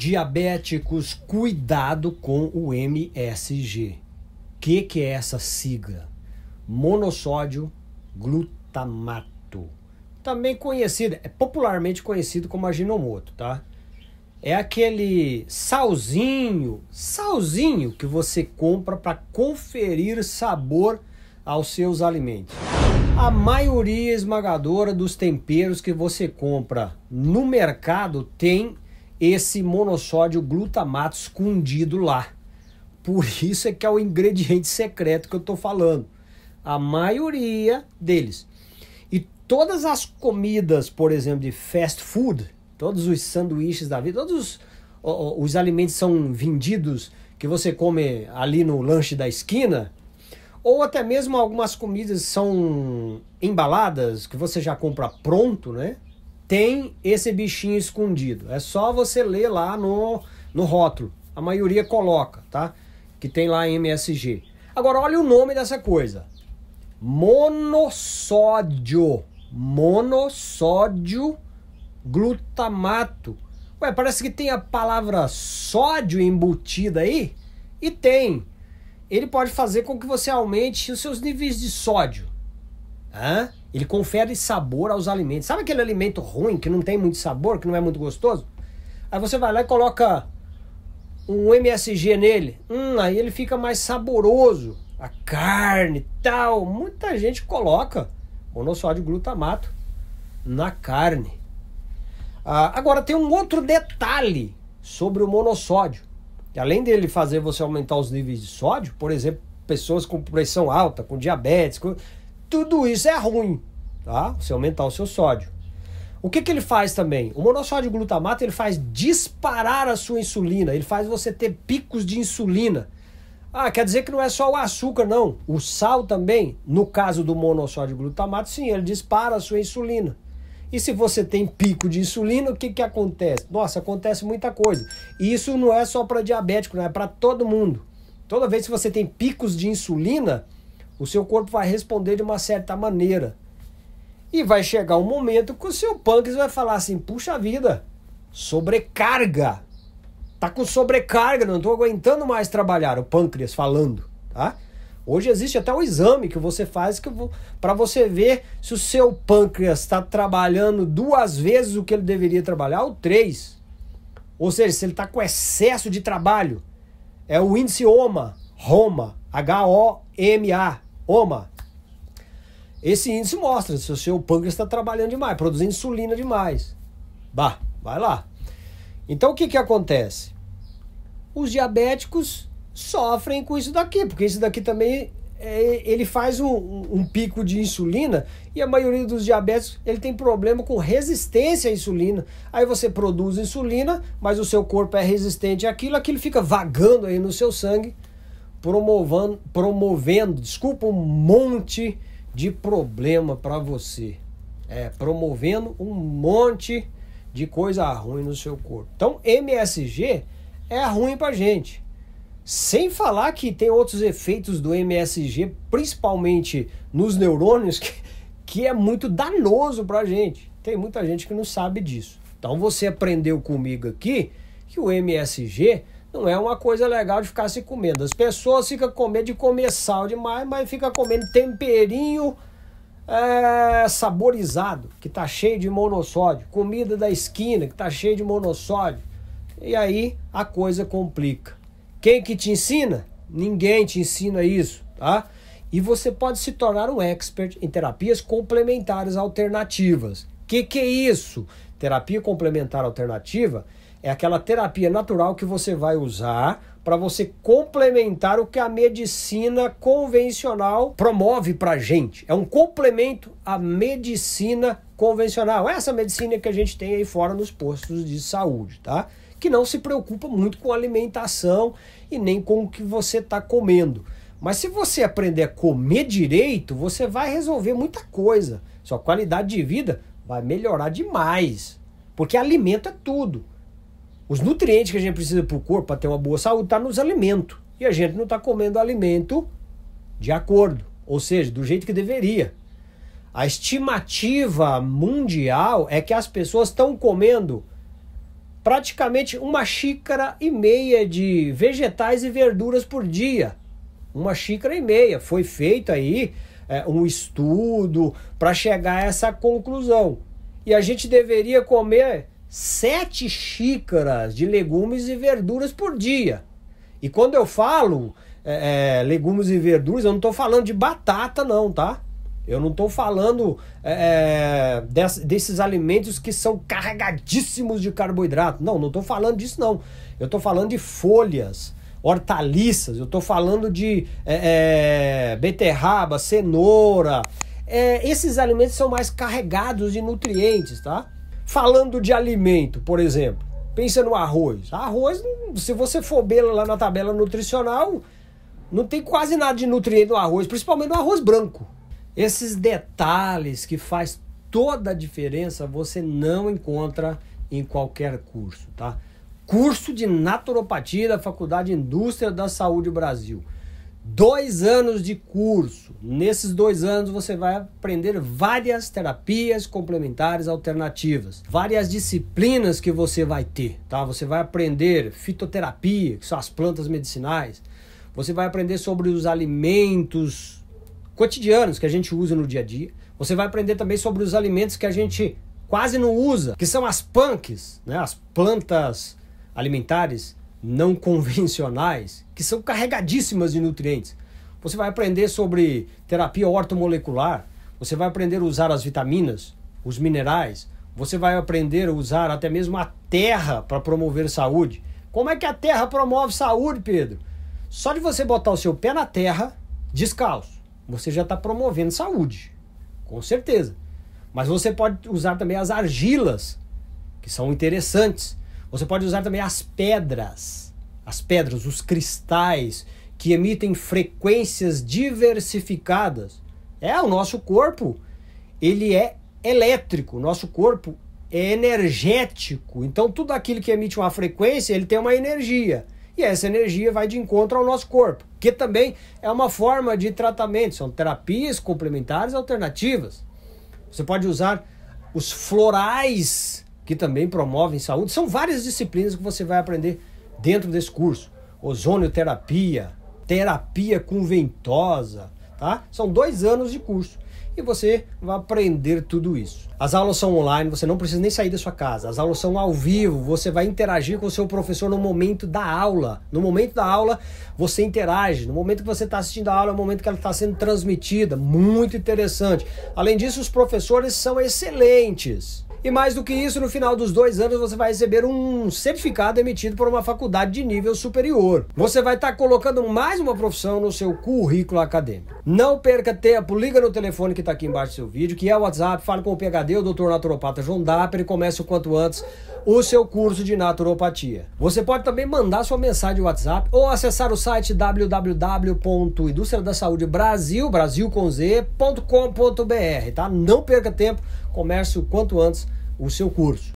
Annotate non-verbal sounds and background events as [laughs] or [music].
Diabéticos, cuidado com o MSG. O que, que é essa sigla? Monossódio glutamato. Também conhecido, é popularmente conhecido como aginomoto, tá? É aquele salzinho, salzinho que você compra para conferir sabor aos seus alimentos. A maioria esmagadora dos temperos que você compra no mercado tem esse monossódio glutamato escondido lá. Por isso é que é o ingrediente secreto que eu estou falando. A maioria deles. E todas as comidas, por exemplo, de fast food, todos os sanduíches da vida, todos os, os alimentos são vendidos que você come ali no lanche da esquina, ou até mesmo algumas comidas são embaladas que você já compra pronto, né? tem esse bichinho escondido. É só você ler lá no, no rótulo. A maioria coloca, tá? Que tem lá MSG. Agora, olha o nome dessa coisa: monossódio. Monossódio glutamato. Ué, parece que tem a palavra sódio embutida aí? E tem. Ele pode fazer com que você aumente os seus níveis de sódio. Hã? Ele confere sabor aos alimentos. Sabe aquele alimento ruim que não tem muito sabor, que não é muito gostoso? Aí você vai lá e coloca um MSG nele. Hum, aí ele fica mais saboroso. A carne tal. Muita gente coloca monossódio glutamato na carne. Ah, agora tem um outro detalhe sobre o monossódio. Que além dele fazer você aumentar os níveis de sódio, por exemplo, pessoas com pressão alta, com diabetes, com tudo isso é ruim, tá? Você aumentar o seu sódio. O que, que ele faz também? O monossódio glutamato ele faz disparar a sua insulina, ele faz você ter picos de insulina. Ah, quer dizer que não é só o açúcar, não. O sal também, no caso do monossódio glutamato, sim, ele dispara a sua insulina. E se você tem pico de insulina, o que, que acontece? Nossa, acontece muita coisa. E isso não é só para diabético, não é para todo mundo. Toda vez que você tem picos de insulina, o seu corpo vai responder de uma certa maneira. E vai chegar um momento que o seu pâncreas vai falar assim: puxa vida, sobrecarga. Tá com sobrecarga, não estou aguentando mais trabalhar. O pâncreas falando, tá? Hoje existe até um exame que você faz que para você ver se o seu pâncreas está trabalhando duas vezes o que ele deveria trabalhar ou três. Ou seja, se ele está com excesso de trabalho. É o índice OMA, Roma, H-O-M-A, OMA. Esse índice mostra se o seu pâncreas está trabalhando demais, produzindo insulina demais. Bah, vai lá. Então o que, que acontece? Os diabéticos sofrem com isso daqui, porque isso daqui também é, ele faz um, um, pico de insulina e a maioria dos diabéticos ele tem problema com resistência à insulina. Aí você produz insulina, mas o seu corpo é resistente àquilo, aquilo fica vagando aí no seu sangue promovendo, promovendo, desculpa, um monte de problema para você. É, promovendo um monte de coisa ruim no seu corpo. Então, MSG é ruim para gente. Sem falar que tem outros efeitos do MSG, principalmente nos neurônios, que, que é muito danoso para gente. Tem muita gente que não sabe disso. Então, você aprendeu comigo aqui que o MSG não é uma coisa legal de ficar se comendo. As pessoas ficam com medo de comer sal demais, mas fica comendo temperinho é, saborizado, que tá cheio de monossódio, comida da esquina, que tá cheio de monossódio. E aí a coisa complica. Quem que te ensina? Ninguém te ensina isso, tá? E você pode se tornar um expert em terapias complementares alternativas. Que que é isso? Terapia complementar alternativa é aquela terapia natural que você vai usar para você complementar o que a medicina convencional promove para gente. É um complemento à medicina convencional, é essa medicina que a gente tem aí fora nos postos de saúde, tá? Que não se preocupa muito com alimentação e nem com o que você está comendo. Mas se você aprender a comer direito, você vai resolver muita coisa. Sua qualidade de vida vai melhorar demais. Porque alimento é tudo. Os nutrientes que a gente precisa para o corpo, para ter uma boa saúde, está nos alimentos. E a gente não está comendo alimento de acordo, ou seja, do jeito que deveria. A estimativa mundial é que as pessoas estão comendo praticamente uma xícara e meia de vegetais e verduras por dia. Uma xícara e meia. Foi feito aí é, um estudo para chegar a essa conclusão. E a gente deveria comer sete xícaras de legumes e verduras por dia. E quando eu falo é, é legumes e verduras, eu não estou falando de batata, não, tá? Eu não estou falando é, é desses alimentos que são carregadíssimos de carboidrato. Não, não estou falando disso, não. Eu estou falando de folhas, hortaliças, eu estou falando de é, é, beterraba, cenoura. É, esses alimentos são mais carregados de nutrientes, tá? Falando de alimento, por exemplo, pensa no arroz. Arroz, se você for ver lá na tabela nutricional, não tem quase nada de nutriente no arroz, principalmente no arroz branco. Esses detalhes que faz toda a diferença você não encontra em qualquer curso, tá? curso de naturopatia da Faculdade Indústria da Saúde Brasil. Dois anos de curso. Nesses dois anos você vai aprender várias terapias complementares alternativas, várias disciplinas que você vai ter, tá? Você vai aprender fitoterapia, que são as plantas medicinais. Você vai aprender sobre os alimentos cotidianos que a gente usa no dia a dia. Você vai aprender também sobre os alimentos que a gente quase não usa, que são as punks, né? As plantas alimentares não [laughs] convencionais, que são carregadíssimas de nutrientes. Você vai aprender sobre terapia ortomolecular, você vai aprender a usar as vitaminas, os minerais, você vai aprender a usar até mesmo a terra para promover saúde. Como é que a terra promove saúde, Pedro? Só de você botar o seu pé na terra, descalço, você já está promovendo saúde, com certeza. Mas você pode usar também as argilas, que são interessantes. Você pode usar também as pedras, as pedras, os cristais que emitem frequências diversificadas. É, o nosso corpo, ele é elétrico, nosso corpo é energético. Então tudo aquilo que emite uma frequência, ele tem uma energia. E essa energia vai de encontro ao nosso corpo, que também é uma forma de tratamento, são terapias complementares alternativas. Você pode usar os florais que também promovem saúde. São várias disciplinas que você vai aprender dentro desse curso. Ozonioterapia, terapia com ventosa, tá? São dois anos de curso e você vai aprender tudo isso. As aulas são online, você não precisa nem sair da sua casa. As aulas são ao vivo, você vai interagir com o seu professor no momento da aula. No momento da aula, você interage. No momento que você está assistindo a aula, é o momento que ela está sendo transmitida. Muito interessante. Além disso, os professores são excelentes. E mais do que isso, no final dos dois anos você vai receber um certificado emitido por uma faculdade de nível superior. Você vai estar tá colocando mais uma profissão no seu currículo acadêmico. Não perca tempo, liga no telefone que está aqui embaixo do seu vídeo, que é o WhatsApp, fale com o PHD, o Dr. Naturopata João Dapper e comece o quanto antes o seu curso de naturopatia. Você pode também mandar sua mensagem WhatsApp ou acessar o site www.industriadasaúdebrasil, Brasil com Z.com.br, tá? Não perca tempo, comece o quanto antes o seu curso.